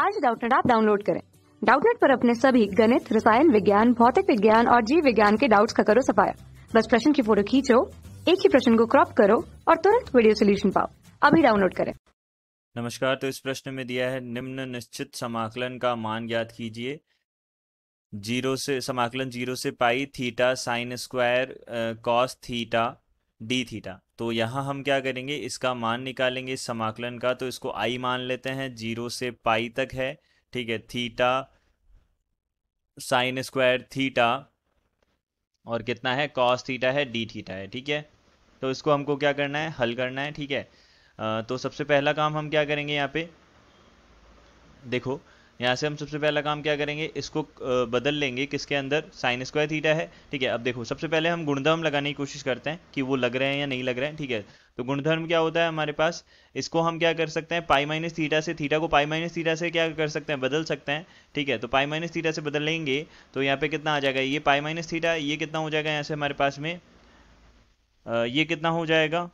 आज डाउटनेट आप डाउनलोड करें डाउटनेट पर अपने सभी गणित रसायन विज्ञान भौतिक विज्ञान और जीव विज्ञान के डाउट्स का करो सफाया बस प्रश्न की फोटो खींचो एक ही प्रश्न को क्रॉप करो और तुरंत वीडियो सोल्यूशन पाओ अभी डाउनलोड करें नमस्कार तो इस प्रश्न में दिया है निम्न निश्चित समाकलन का मान ज्ञात कीजिए जीरो से समाकलन जीरो से pi theta sine square cos theta d theta तो यहाँ हम क्या करेंगे इसका मान निकालेंगे समाकलन का तो इसको आई मान लेते हैं जीरो से पाई तक है ठीक है थीटा साइन स्क्वायर थीटा और कितना है कॉस थीटा है डी थीटा है ठीक है तो इसको हमको क्या करना है हल करना है ठीक है आ, तो सबसे पहला काम हम क्या करेंगे यहाँ पे देखो यहाँ से हम सबसे पहला काम क्या करेंगे इसको बदल लेंगे किसके अंदर साइन स्क्वायर थीटा है ठीक है अब देखो सबसे पहले हम गुणधर्म लगाने की कोशिश करते हैं कि वो लग रहे हैं या नहीं लग रहे हैं ठीक है तो गुणधर्म क्या होता है हमारे पास इसको हम क्या कर सकते हैं पाई माइनस थीटा से थीटा को पाई माइनस थीटा से क्या कर सकते हैं बदल सकते हैं ठीक है तो पाई माइनस थीटा से बदल लेंगे तो यहाँ पे कितना आ जाएगा ये पाई माइनस थीटा ये कितना हो जाएगा यहाँ से हमारे पास में ये कितना हो जाएगा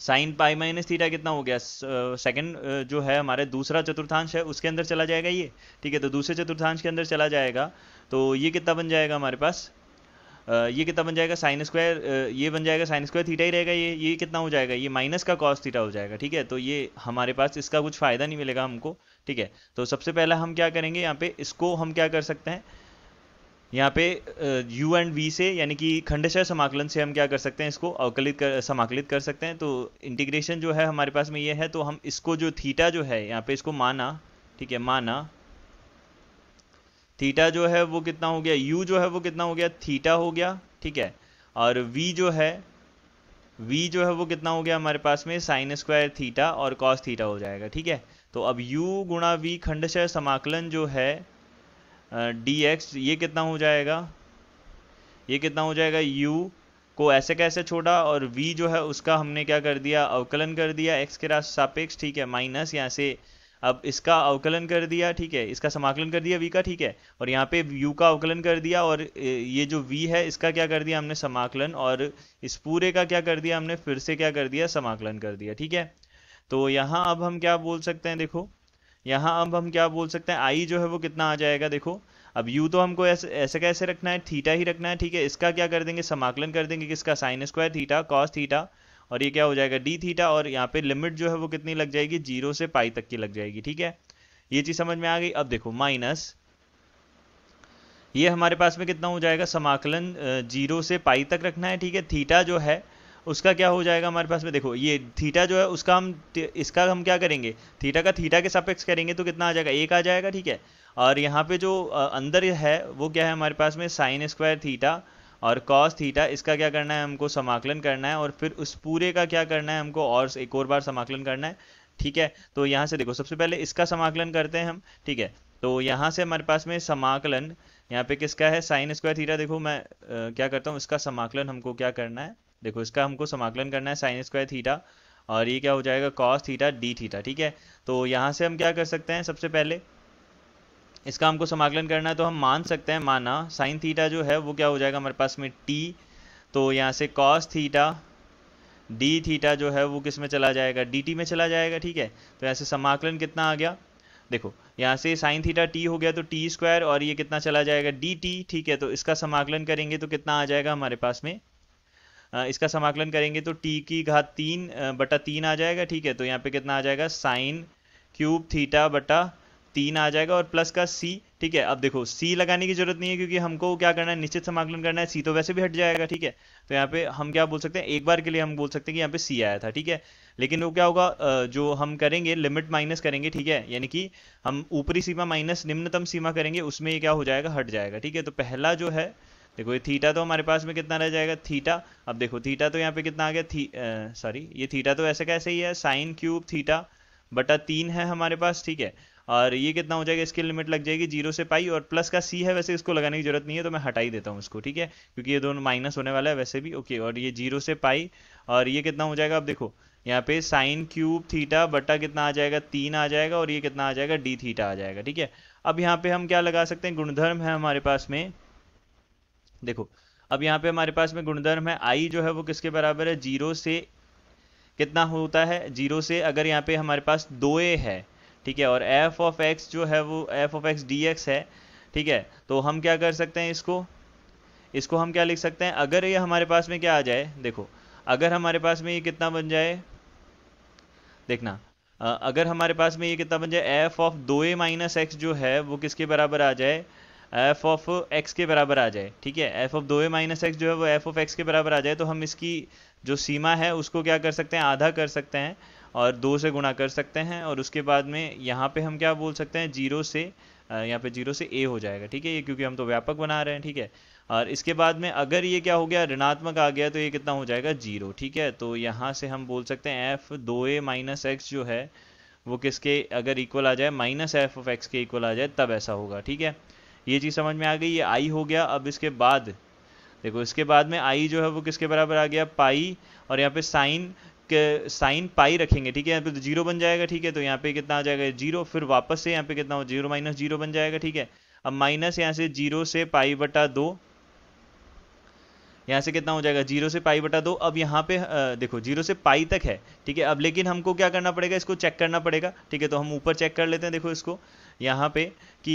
साइन पाई माइनस थीटा कितना हो गया सेकंड जो है हमारे दूसरा चतुर्थांश है उसके अंदर चला जाएगा ये ठीक है तो दूसरे चतुर्थांश के अंदर चला जाएगा तो ये कितना बन जाएगा हमारे पास ये कितना बन जाएगा साइन स्क्वायर ये बन जाएगा साइन स्क्वायर थीटा ही रहेगा ये ये कितना हो जाएगा ये माइनस का कॉस थीटा हो जाएगा ठीक है तो ये हमारे पास इसका कुछ फ़ायदा नहीं मिलेगा हमको ठीक है तो सबसे पहले हम क्या करेंगे यहाँ पे इसको हम क्या कर सकते हैं यहाँ पे यू एंड वी से यानी कि खंडशर समाकलन से हम क्या कर सकते हैं इसको अवकलित कर समाकलित कर सकते हैं तो इंटीग्रेशन जो है हमारे पास में ये है तो हम इसको जो थीटा जो है यहाँ पे इसको माना ठीक है माना थीटा जो है वो कितना हो गया यू जो है वो कितना हो गया थीटा हो गया ठीक है और वी जो है वी जो है वो कितना हो गया हमारे पास में साइन स्क्वायर थीटा और कॉस थीटा हो जाएगा ठीक है तो अब यू गुणा वी खंडशय समाकलन जो है डी एक्स ये कितना हो जाएगा ये कितना हो जाएगा यू को ऐसे कैसे छोड़ा और v जो है उसका हमने क्या कर दिया अवकलन कर दिया x के राश सापेक्ष ठीक है माइनस यहाँ से अब इसका अवकलन कर दिया ठीक है इसका समाकलन कर दिया v का ठीक है और यहाँ पे u का अवकलन कर दिया और ये जो v है इसका क्या कर दिया हमने समाकलन और इस पूरे का क्या कर दिया हमने फिर से क्या कर दिया समाकलन कर दिया ठीक है तो यहाँ अब हम क्या बोल सकते हैं देखो यहाँ अब हम क्या बोल सकते हैं आई जो है वो कितना आ जाएगा देखो अब यू तो हमको ऐसे ऐसे कैसे रखना है थीटा ही रखना है ठीक है इसका क्या कर देंगे समाकलन कर देंगे किसका sine square theta cos theta और ये क्या हो जाएगा डी थीटा और यहाँ पे लिमिट जो है वो कितनी लग जाएगी जीरो से पाई तक की लग जाएगी ठीक है ये चीज़ समझ में आ गई अब देखो माइनस ये हमारे पास में कितना हो जाएगा समाकलन जीरो से पाई तक रखना है ठीक है थीटा जो है उसका क्या हो जाएगा हमारे पास में देखो ये थीटा जो है उसका हम इसका हम क्या करेंगे थीटा का थीटा के सापेक्ष करेंगे तो कितना आ जाएगा एक आ जाएगा ठीक है और यहाँ पे जो अंदर है वो क्या है हमारे पास में साइन स्क्वायर थीटा और कॉस थीटा इसका क्या करना है हमको समाकलन करना है और फिर उस पूरे का क्या करना है हमको और एक और बार समाकलन करना है ठीक है तो यहाँ से देखो सबसे पहले इसका समाकलन करते हैं हम ठीक है तो यहाँ से हमारे पास में समाकलन यहाँ पे किसका है साइन स्क्वायर थीटा देखो मैं आ, क्या करता हूँ इसका समाकलन हमको क्या करना है देखो इसका हमको समाकलन करना है साइन स्क्वायर थीटा और ये क्या हो जाएगा कॉस थीटा डी थीटा ठीक है तो यहाँ से हम क्या कर सकते हैं सबसे पहले इसका हमको समाकलन करना है तो हम मान सकते हैं माना साइन थीटा जो है वो क्या हो जाएगा हमारे पास में टी तो यहाँ से कॉस थीटा डी थीटा जो है वो किस में चला जाएगा डी टी में चला जाएगा ठीक है तो यहाँ से समाकलन कितना आ गया देखो यहाँ से साइन थीटा टी हो गया तो टी स्क्वायर और ये कितना चला जाएगा डी टी ठीक है तो इसका समाकलन करेंगे तो कितना आ जाएगा हमारे पास में इसका समाकलन करेंगे तो टी की घात तीन बटा तीन आ जाएगा ठीक है तो यहाँ पे कितना आ जाएगा साइन क्यूब थीटा बटा तीन आ जाएगा और प्लस का सी ठीक है अब देखो सी लगाने की जरूरत नहीं है क्योंकि हमको क्या करना है निश्चित समाकलन करना है सी तो वैसे भी हट जाएगा ठीक है तो यहाँ पे हम क्या बोल सकते हैं एक बार के लिए हम बोल सकते हैं कि यहाँ पे सी आया था ठीक है लेकिन वो क्या होगा जो हम करेंगे लिमिट माइनस करेंगे ठीक है यानी कि हम ऊपरी सीमा माइनस निम्नतम सीमा करेंगे उसमें ये क्या हो जाएगा हट जाएगा ठीक है तो पहला जो है देखो ये थीटा तो हमारे पास में कितना रह जाएगा थीटा अब देखो थीटा तो यहाँ पे कितना आ गया थी सॉरी ये थीटा तो ऐसे कैसे ही है साइन क्यूब थीटा बटा तीन है हमारे पास ठीक है और ये कितना हो जाएगा इसकी लिमिट लग जाएगी जीरो से पाई और प्लस का सी है वैसे इसको लगाने की जरूरत नहीं है तो मैं हटाई देता हूँ इसको ठीक है क्योंकि ये दोनों माइनस होने वाला है वैसे भी ओके और ये जीरो से पाई और ये कितना हो जाएगा अब देखो यहाँ पे साइन क्यूब थीटा बटा कितना आ जाएगा तीन आ जाएगा और ये कितना आ जाएगा डी थीटा आ जाएगा ठीक है अब यहाँ पे हम क्या लगा सकते हैं गुणधर्म है हमारे पास में देखो अब यहाँ पे हमारे पास में गुणधर्म है आई जो है वो किसके बराबर है जीरो से कितना होता है जीरो से अगर यहाँ पे हमारे पास दो ए है ठीक है और एफ ऑफ एक्स जो है वो f of x d x है ठीक है तो हम क्या कर सकते हैं इसको इसको हम क्या लिख सकते हैं अगर ये हमारे पास में क्या आ जाए देखो अगर हमारे पास में ये कितना बन जाए देखना अगर हमारे पास में ये कितना बन जाए एफ ऑफ दो ए माइनस एक्स जो है वो किसके बराबर आ जाए एफ ऑफ एक्स के बराबर आ जाए ठीक है एफ ऑफ दो ए माइनस एक्स जो है वो एफ ऑफ एक्स के बराबर आ जाए तो हम इसकी जो सीमा है उसको क्या कर सकते हैं आधा कर सकते हैं और दो से गुणा कर सकते हैं और उसके बाद में यहाँ पे हम क्या बोल सकते हैं जीरो से यहाँ पे जीरो से ए हो जाएगा ठीक है ये क्योंकि हम तो व्यापक बना रहे हैं ठीक है और इसके बाद में अगर ये क्या हो गया ऋणात्मक आ गया तो ये कितना हो जाएगा जीरो ठीक है तो यहाँ से हम बोल सकते हैं एफ दो ए माइनस एक्स जो है वो किसके अगर इक्वल आ जाए माइनस एफ ऑफ एक्स के इक्वल आ जाए तब ऐसा होगा ठीक है ये चीज़ समझ में आ गई ये आई हो गया अब इसके बाद देखो इसके बाद में आई जो है वो किसके बराबर आ गया पाई और यहाँ पे साइन साइन पाई रखेंगे ठीक है यहाँ पे तो जीरो बन जाएगा ठीक है तो यहाँ पे कितना आ जाएगा जीरो फिर वापस से यहाँ पे कितना हो जीरो माइनस जीरो बन जाएगा ठीक है अब माइनस यहाँ से जीरो से पाई बटा दो यहाँ से कितना हो जाएगा जीरो से पाई बटा दो अब यहाँ पे आ, देखो जीरो से पाई तक है ठीक है अब लेकिन हमको क्या करना पड़ेगा इसको चेक करना पड़ेगा ठीक है तो हम ऊपर चेक कर लेते हैं देखो इसको यहाँ पे कि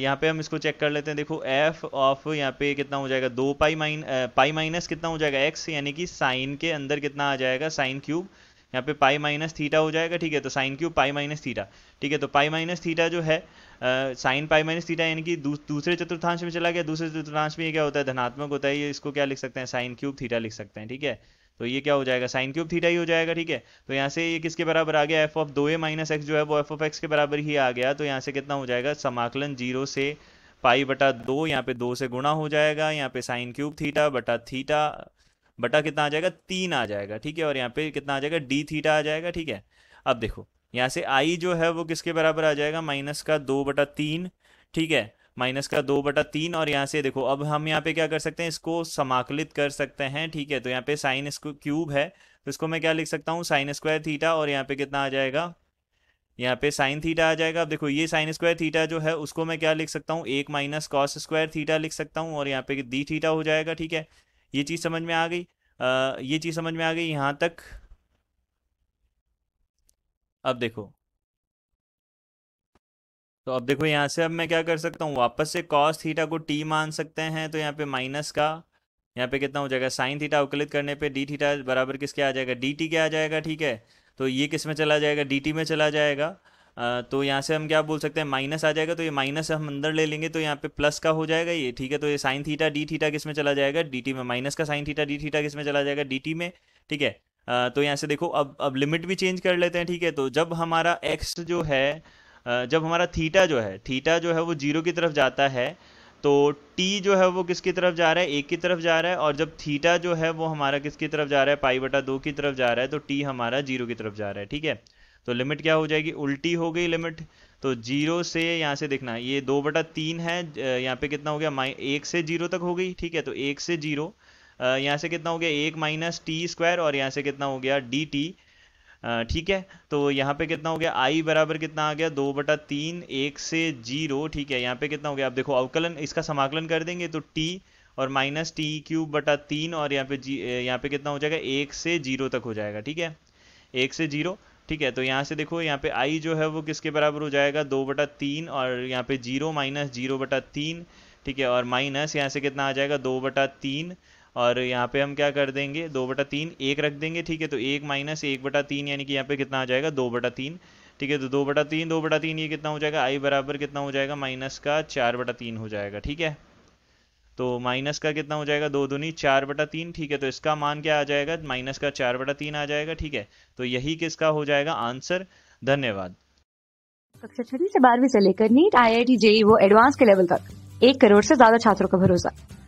यहाँ पे हम इसको चेक कर लेते हैं देखो एफ ऑफ यहाँ पे कितना हो जाएगा दो पाई माइन पाई माइनस कितना हो जाएगा एक्स यानी कि साइन के अंदर कितना आ जाएगा साइन क्यूब यहाँ पे पाई माइनस थीटा हो जाएगा ठीक है तो sine cube pi minus theta ठीक है तो पाई माइनस थीटा जो है साइन पाई माइनस थीटा यानी कि दूसरे चतुर्थांश में चला गया दूसरे चतुर्थांश में ये क्या होता है धनात्मक होता है ये इसको क्या लिख सकते हैं साइन क्यूब थीटा लिख सकते हैं ठीक है तो ये क्या हो जाएगा साइन क्यूब थीटा ही हो जाएगा ठीक है तो यहाँ से ये किसके बराबर आ गया एफ ऑफ दो ए माइनस एक्स जो है वो एफ ऑफ एक्स के बराबर ही आ गया तो यहाँ से कितना हो जाएगा समाकलन जीरो से पाई बटा दो यहाँ पे दो से गुणा हो जाएगा यहाँ पे साइन क्यूब थीटा बटा थीटा बटा कितना आ जाएगा तीन आ जाएगा ठीक है और यहाँ पे कितना आ जाएगा डी थीटा आ जाएगा ठीक है अब देखो यहाँ से आई जो है वो किसके बराबर आ जाएगा माइनस का दो बटा तीन ठीक है माइनस का दो बटा तीन और यहाँ से देखो अब हम यहाँ पे क्या कर सकते हैं इसको समाकलित कर सकते हैं ठीक है तो यहाँ पे साइन स्क् क्यूब है तो इसको मैं क्या लिख सकता हूँ साइन स्क्वायर थीटा और यहाँ पे कितना आ जाएगा यहाँ पे साइन थीटा आ जाएगा अब देखो ये साइन स्क्वायर थीटा जो है उसको मैं क्या लिख सकता हूँ एक माइनस कॉस स्क्वायर थीटा लिख सकता हूँ और यहाँ पे डी थीटा हो जाएगा ठीक है ये चीज़ समझ में आ गई ये चीज़ समझ में आ गई यहाँ तक अब देखो तो अब देखो यहाँ से अब मैं क्या कर सकता हूँ वापस से कॉस थीटा को टी मान सकते हैं तो यहाँ पे माइनस का यहाँ पे कितना हो जाएगा साइन थीटा अवकलित करने पे डी थीटा बराबर किसके आ जाएगा डी टी के आ जाएगा ठीक है तो ये किस में चला जाएगा डी टी में चला जाएगा आ, तो यहाँ से हम क्या बोल सकते हैं माइनस आ जाएगा तो ये माइनस हम अंदर ले लेंगे तो यहाँ पे प्लस का हो जाएगा ये ठीक है तो ये साइन थीटा डी थीटा किस में चला जाएगा डी टी में माइनस का साइन थीटा डी थीटा किस में चला जाएगा डी टी में ठीक है तो यहाँ से देखो अब अब लिमिट भी चेंज कर लेते हैं ठीक है तो जब हमारा एक्स जो है जब हमारा थीटा जो है थीटा जो है वो जीरो की तरफ जाता है तो टी जो है वो किसकी तरफ जा रहा है एक की तरफ जा रहा है और जब थीटा जो है वो हमारा किसकी तरफ जा रहा है पाई बटा दो की तरफ जा रहा है तो टी हमारा जीरो की तरफ जा रहा है ठीक है तो लिमिट क्या हो जाएगी उल्टी हो गई लिमिट तो जीरो से यहाँ से देखना ये दो बटा तीन है यहाँ पे कितना हो गया माइ एक से जीरो तक हो गई ठीक है तो एक से जीरो यहाँ से कितना हो गया एक माइनस टी स्क्वायर और यहाँ से कितना हो गया डी टी ठीक है तो यहाँ पे कितना हो गया आई बराबर कितना आ गया दो बटा तीन एक से जीरो ठीक है यहाँ पे कितना हो गया आप देखो अवकलन इसका समाकलन कर देंगे तो टी और माइनस टी क्यूब बटा तीन और यहाँ पे जी यहाँ पे कितना हो जाएगा एक से जीरो तक हो जाएगा ठीक है एक से जीरो ठीक है तो यहाँ से देखो यहाँ पे आई जो है वो किसके बराबर हो जाएगा दो बटा तीन और यहाँ पे जीरो माइनस जीरो बटा तीन ठीक है और माइनस यहाँ से कितना आ जाएगा दो बटा तीन और यहाँ पे हम क्या कर देंगे दो बटा तीन एक रख देंगे ठीक है तो एक माइनस एक बटा तीन यानी कि यहाँ पे कितना आ जाएगा दो बटा तीन ठीक है तो दो बटा तीन दो बटा तीन ये कितना हो जाएगा आई बराबर कितना हो जाएगा माइनस का चार बटा तीन हो जाएगा ठीक है तो माइनस का कितना हो जाएगा दो दूनी चार बटा तीन ठीक है तो इसका मान क्या आ जाएगा माइनस का चार बटा तीन आ जाएगा ठीक है तो यही किसका हो जाएगा आंसर धन्यवाद कक्षा छठी से बारहवीं से लेकर NEET IIT JEE वो एडवांस के लेवल तक एक करोड़ से ज्यादा छात्रों का भरोसा